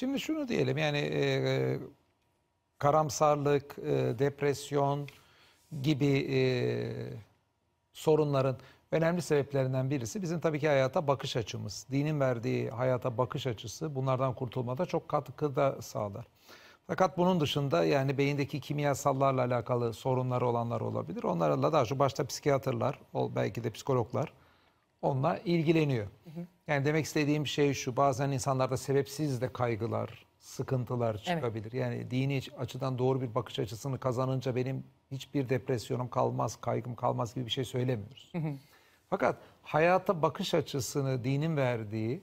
Şimdi şunu diyelim yani e, e, karamsarlık, e, depresyon gibi e, sorunların önemli sebeplerinden birisi bizim tabii ki hayata bakış açımız. Dinin verdiği hayata bakış açısı bunlardan kurtulmada çok katkıda sağlar. Fakat bunun dışında yani beyindeki kimyasallarla alakalı sorunları olanlar olabilir. Onlarla daha şu başta psikiyatrlar, belki de psikologlar onunla ilgileniyor. Hı hı. Yani demek istediğim şey şu bazen insanlarda sebepsiz de kaygılar, sıkıntılar çıkabilir. Evet. Yani dini açıdan doğru bir bakış açısını kazanınca benim hiçbir depresyonum kalmaz, kaygım kalmaz gibi bir şey söylemiyoruz. Hı hı. Fakat hayata bakış açısını dinin verdiği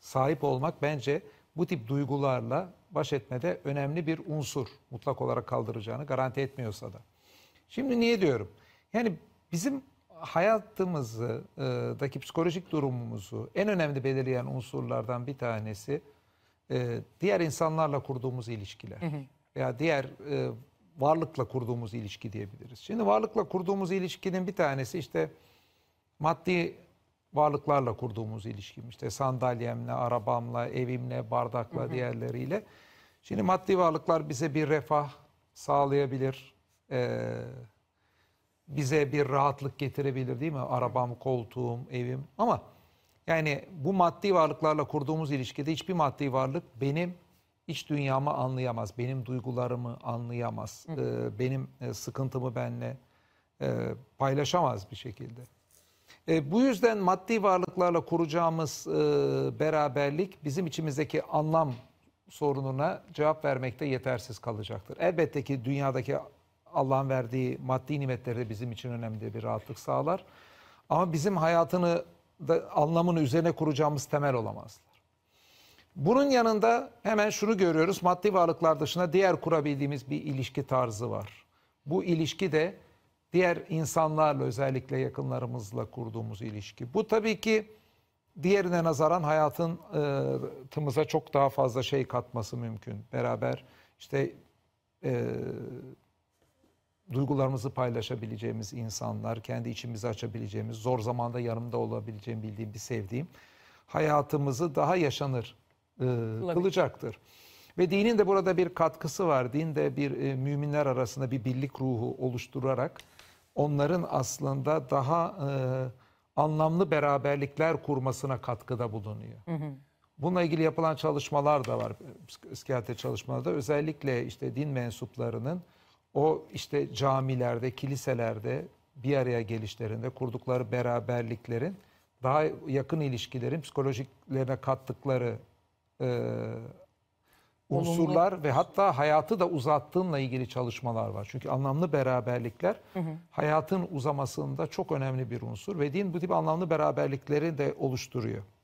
sahip olmak bence bu tip duygularla baş etmede önemli bir unsur. Mutlak olarak kaldıracağını garanti etmiyorsa da. Şimdi niye diyorum? Yani bizim hayatımızdaki e, psikolojik durumumuzu en önemli belirleyen unsurlardan bir tanesi e, diğer insanlarla kurduğumuz ilişkiler. Hı Veya diğer e, varlıkla kurduğumuz ilişki diyebiliriz. Şimdi varlıkla kurduğumuz ilişkinin bir tanesi işte maddi varlıklarla kurduğumuz ilişkim. İşte sandalyemle, arabamla, evimle, bardakla, diğerleriyle. Şimdi maddi varlıklar bize bir refah sağlayabilir. Ee, bize bir rahatlık getirebilir değil mi? Arabam, koltuğum, evim ama yani bu maddi varlıklarla kurduğumuz ilişkide hiçbir maddi varlık benim iç dünyamı anlayamaz, benim duygularımı anlayamaz, ee, e, benim sıkıntımı benle e, paylaşamaz bir şekilde. E, bu yüzden maddi varlıklarla kuracağımız e, beraberlik bizim içimizdeki anlam sorununa cevap vermekte yetersiz kalacaktır. Elbette ki dünyadaki Allah'ın verdiği maddi nimetleri de bizim için önemli bir rahatlık sağlar. Ama bizim hayatını da anlamını üzerine kuracağımız temel olamazlar. Bunun yanında hemen şunu görüyoruz. Maddi varlıklar dışında diğer kurabildiğimiz bir ilişki tarzı var. Bu ilişki de diğer insanlarla özellikle yakınlarımızla kurduğumuz ilişki. Bu tabii ki diğerine nazaran hayatın e, tımıza çok daha fazla şey katması mümkün. Beraber işte e, duygularımızı paylaşabileceğimiz insanlar, kendi içimizi açabileceğimiz, zor zamanda yanımda olabileceğim, bildiğim bir sevdiğim hayatımızı daha yaşanır e, kılacaktır. Ve dinin de burada bir katkısı var. Din de bir e, müminler arasında bir birlik ruhu oluşturarak onların aslında daha e, anlamlı beraberlikler kurmasına katkıda bulunuyor. Hı hı. Bununla ilgili yapılan çalışmalar da var. Psikiyatri da. özellikle işte din mensuplarının o işte camilerde, kiliselerde bir araya gelişlerinde kurdukları beraberliklerin daha yakın ilişkilerin psikolojiklerine kattıkları e, unsurlar Olumlu. ve hatta hayatı da uzattığınla ilgili çalışmalar var. Çünkü anlamlı beraberlikler hı hı. hayatın uzamasında çok önemli bir unsur ve din bu tip anlamlı beraberlikleri de oluşturuyor.